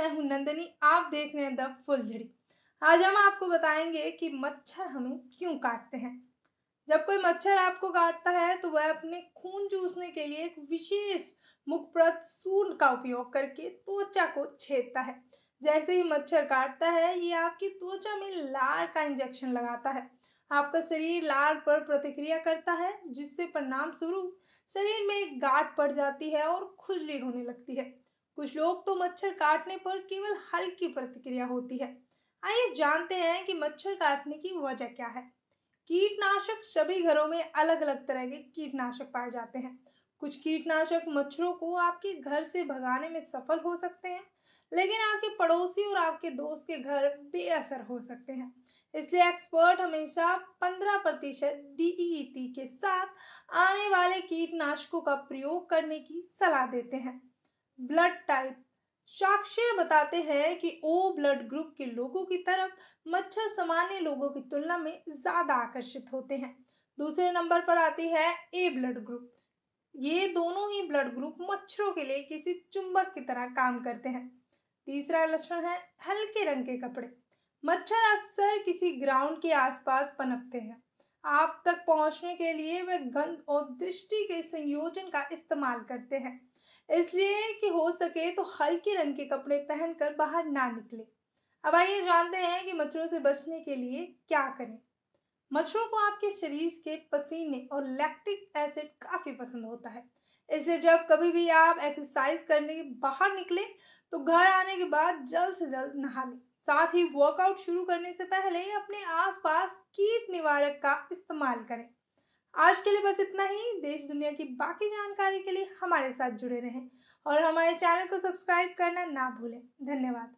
मैं हूं नंदनी आप देख रहे हैं द फुलझड़ी आज हम आपको बताएंगे कि मच्छर हमें क्यों काटते हैं जब कोई मच्छर आपको काटता है तो वह अपने खून चूसने के लिए एक विशेष मुखप्रत सून का उपयोग करके त्वचा को छेदता है जैसे ही मच्छर काटता है ये आपकी त्वचा में लार का इंजेक्शन लगाता है आपका शरीर लार पर प्रतिक्रिया करता है जिससे परिणाम स्वरूप शरीर में एक गांठ पड़ जाती है और खुजली होने लगती है कुछ लोग तो मच्छर काटने पर केवल हल्की प्रतिक्रिया होती है आइए जानते हैं कि मच्छर काटने की वजह क्या है कीटनाशक सभी घरों में अलग अलग तरह के कीटनाशक पाए जाते हैं कुछ कीटनाशक मच्छरों को आपके घर से भगाने में सफल हो सकते हैं लेकिन आपके पड़ोसी और आपके दोस्त के घर बेअसर हो सकते हैं इसलिए एक्सपर्ट हमेशा पंद्रह प्रतिशत डी e e के साथ आने वाले कीटनाशकों का प्रयोग करने की सलाह देते हैं ब्लड टाइप साक्ष्य बताते हैं कि ओ ब्लड ग्रुप के लोगों की तरफ मच्छर सामान्य लोगों की तुलना में ज़्यादा आकर्षित होते हैं दूसरे नंबर पर आती है ए ब्लड ग्रुप ये दोनों ही ब्लड ग्रुप मच्छरों के लिए किसी चुंबक की तरह काम करते हैं तीसरा लक्षण है हल्के रंग के कपड़े मच्छर अक्सर किसी ग्राउंड के आसपास पनपते हैं आप तक पहुंचने के लिए वे गंध और दृष्टि के संयोजन का इस्तेमाल करते हैं इसलिए कि हो सके तो हल्के रंग के कपड़े पहनकर बाहर ना निकले अब आइए जानते हैं कि मच्छरों से बचने के लिए क्या करें मच्छरों को आपके शरीर के पसीने और लैक्टिक एसिड काफ़ी पसंद होता है इसलिए जब कभी भी आप एक्सरसाइज करने के बाहर निकले तो घर आने के बाद जल्द से जल्द नहा लें साथ ही वर्कआउट शुरू करने से पहले अपने आसपास कीट निवारक का इस्तेमाल करें आज के लिए बस इतना ही देश दुनिया की बाकी जानकारी के लिए हमारे साथ जुड़े रहें और हमारे चैनल को सब्सक्राइब करना ना भूलें धन्यवाद